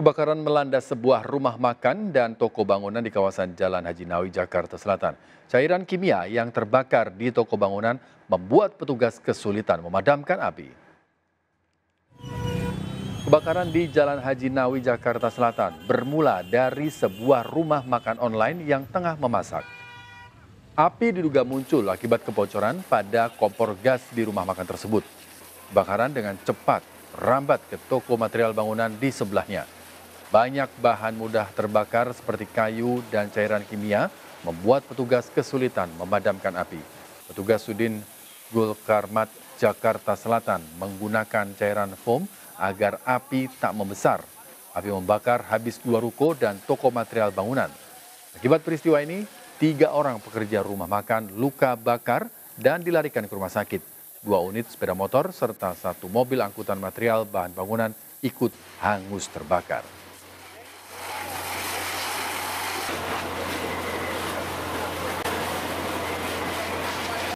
Kebakaran melanda sebuah rumah makan dan toko bangunan di kawasan Jalan Haji Nawawi, Jakarta Selatan. Cairan kimia yang terbakar di toko bangunan membuat petugas kesulitan memadamkan api. Kebakaran di Jalan Haji Nawawi, Jakarta Selatan bermula dari sebuah rumah makan online yang tengah memasak. Api diduga muncul akibat kebocoran pada kompor gas di rumah makan tersebut. Kebakaran dengan cepat rambat ke toko material bangunan di sebelahnya. Banyak bahan mudah terbakar seperti kayu dan cairan kimia membuat petugas kesulitan memadamkan api. Petugas Sudin Gulkarmat Jakarta Selatan menggunakan cairan foam agar api tak membesar. Api membakar habis dua ruko dan toko material bangunan. Akibat peristiwa ini, tiga orang pekerja rumah makan luka bakar dan dilarikan ke rumah sakit. Dua unit sepeda motor serta satu mobil angkutan material bahan bangunan ikut hangus terbakar.